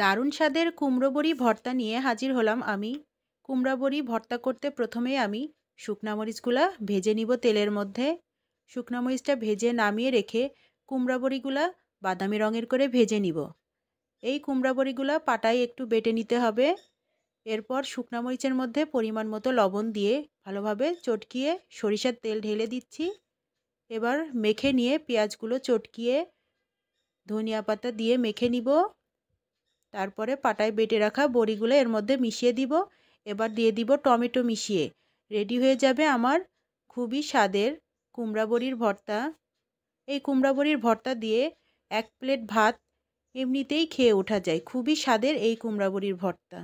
দারুণ স্বাদের কুমড়ো বড়ি ভর্তা নিয়ে হাজির হলাম আমি কুমড়ো বড়ি ভর্তা করতে প্রথমেই আমি শুকনা মরিচগুলা ভেজে নিব তেলের মধ্যে শুকনা মরিচটা ভেজে নামিয়ে রেখে কুমড়া বড়িগুলা বাদামি রঙের করে ভেজে নিব এই কুমড়া বড়িগুলা পাটায় একটু বেটে নিতে হবে এরপর শুকনা মরিচের মধ্যে পরিমাণ মতো লবণ দিয়ে ভালোভাবে চটকিয়ে সরিষার তেল ঢেলে দিচ্ছি এবার মেখে নিয়ে পেঁয়াজগুলো চটকিয়ে ধনিয়া পাতা দিয়ে মেখে নিব তারপরে পাটায় বেটে রাখা বড়িগুলো এর মধ্যে মিশিয়ে দিব এবার দিয়ে দিব টমেটো মিশিয়ে রেডি হয়ে যাবে আমার খুবই স্বাদের কুমড়া বড়ির ভর্তা এই কুমড়া বড়ির ভর্তা দিয়ে এক প্লেট ভাত এমনিতেই খেয়ে ওঠা যায় খুবই স্বাদের এই কুমড়া বড়ির ভর্তা